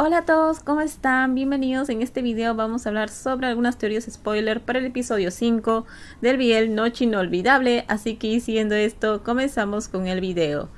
Hola a todos, ¿cómo están? Bienvenidos. En este video vamos a hablar sobre algunas teorías spoiler para el episodio 5 del Biel Noche Inolvidable. Así que siguiendo esto, comenzamos con el video.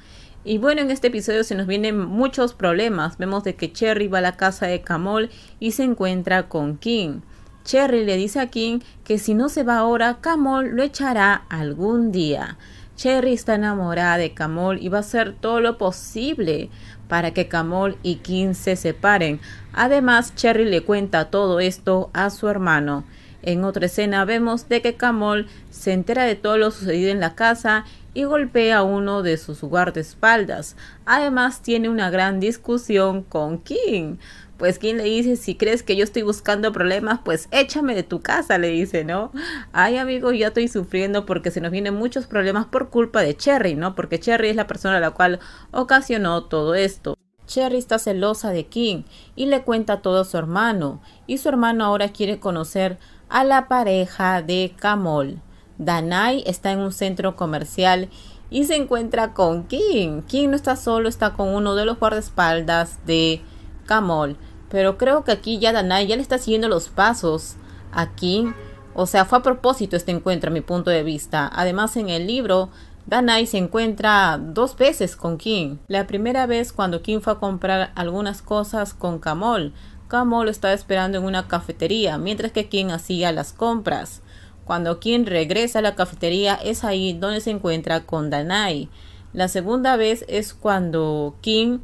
Y bueno, en este episodio se nos vienen muchos problemas. Vemos de que Cherry va a la casa de Camol y se encuentra con King. Cherry le dice a King que si no se va ahora, Camol lo echará algún día. Cherry está enamorada de Camol y va a hacer todo lo posible para que Camol y Kim se separen. Además, Cherry le cuenta todo esto a su hermano. En otra escena vemos de que Camol se entera de todo lo sucedido en la casa y golpea a uno de sus guardaespaldas. Además tiene una gran discusión con King. Pues King le dice, si crees que yo estoy buscando problemas, pues échame de tu casa, le dice, ¿no? Ay, amigo, ya estoy sufriendo porque se nos vienen muchos problemas por culpa de Cherry, ¿no? Porque Cherry es la persona a la cual ocasionó todo esto. Cherry está celosa de King y le cuenta todo a su hermano, y su hermano ahora quiere conocer a la pareja de Kamol. Danai está en un centro comercial y se encuentra con King. King no está solo, está con uno de los guardaespaldas de Kamol. Pero creo que aquí ya Danai ya le está siguiendo los pasos a Kim. O sea, fue a propósito este encuentro a mi punto de vista. Además, en el libro, Danai se encuentra dos veces con Kim. La primera vez cuando Kim fue a comprar algunas cosas con Kamol. Kamol estaba esperando en una cafetería, mientras que Kim hacía las compras. Cuando Kim regresa a la cafetería es ahí donde se encuentra con Danai. La segunda vez es cuando Kim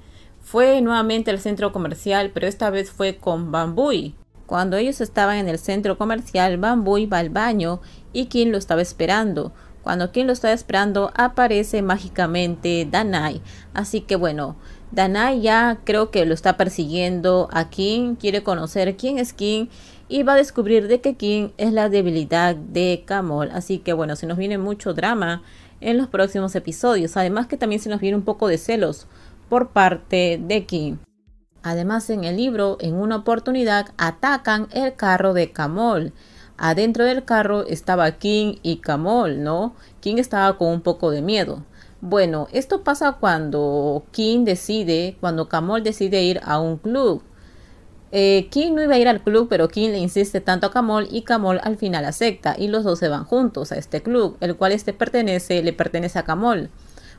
fue nuevamente al centro comercial, pero esta vez fue con Bambui. Cuando ellos estaban en el centro comercial, Bambui va al baño y Kim lo estaba esperando. Cuando Kim lo estaba esperando, aparece mágicamente Danai. Así que bueno, Danai ya creo que lo está persiguiendo a Kim, quiere conocer quién es Kim y va a descubrir de que Kim es la debilidad de Kamol. Así que bueno, se nos viene mucho drama en los próximos episodios. Además que también se nos viene un poco de celos, por parte de Kim. Además, en el libro, en una oportunidad, atacan el carro de Camol. Adentro del carro estaba Kim y Kamol ¿no? Kim estaba con un poco de miedo. Bueno, esto pasa cuando Kim decide, cuando Kamol decide ir a un club. Eh, Kim no iba a ir al club, pero Kim le insiste tanto a Camol y Kamol al final acepta y los dos se van juntos a este club, el cual este pertenece, le pertenece a Camol.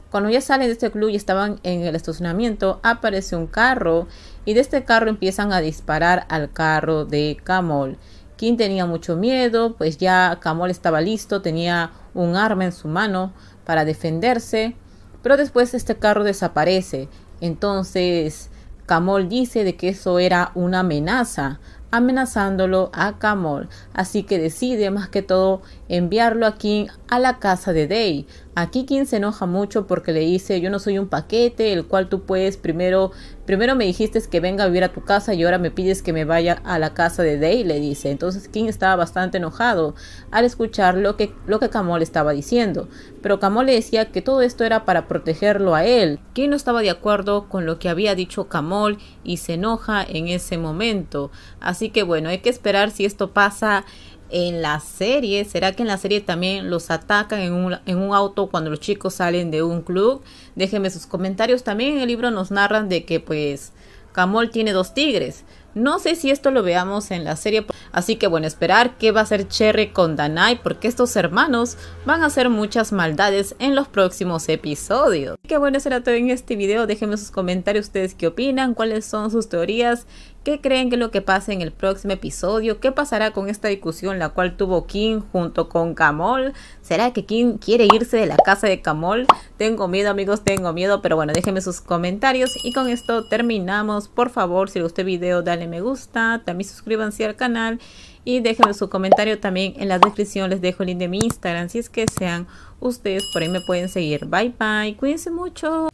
Cuando ya salen de este club y estaban en el estacionamiento, aparece un carro y de este carro empiezan a disparar al carro de Camol. Kim tenía mucho miedo, pues ya Camol estaba listo, tenía un arma en su mano para defenderse, pero después este carro desaparece. Entonces Camol dice de que eso era una amenaza, amenazándolo a Camol, así que decide más que todo enviarlo a Kim a la casa de Day, Aquí Kim se enoja mucho porque le dice, yo no soy un paquete, el cual tú puedes primero, primero me dijiste que venga a vivir a tu casa y ahora me pides que me vaya a la casa de Day, le dice. Entonces Kim estaba bastante enojado al escuchar lo que, lo que Kamol estaba diciendo. Pero Kamol le decía que todo esto era para protegerlo a él. Kim no estaba de acuerdo con lo que había dicho Camol y se enoja en ese momento. Así que bueno, hay que esperar si esto pasa en la serie, ¿será que en la serie también los atacan en un, en un, auto cuando los chicos salen de un club? Déjenme sus comentarios. También en el libro nos narran de que pues Camol tiene dos tigres. No sé si esto lo veamos en la serie, así que bueno, esperar qué va a hacer Cherry con Danai porque estos hermanos van a hacer muchas maldades en los próximos episodios. Así que bueno, será todo en este video, déjenme sus comentarios ustedes qué opinan, cuáles son sus teorías, ¿Qué creen que es lo que pase en el próximo episodio? ¿Qué pasará con esta discusión la cual tuvo King junto con Camol? ¿Será que King quiere irse de la casa de Camol? Tengo miedo amigos, tengo miedo, pero bueno, déjenme sus comentarios. Y con esto terminamos. Por favor, si les gustó el video, dale me gusta, también suscríbanse al canal y déjenme su comentario también en la descripción. Les dejo el link de mi Instagram si es que sean ustedes por ahí me pueden seguir. Bye bye, cuídense mucho.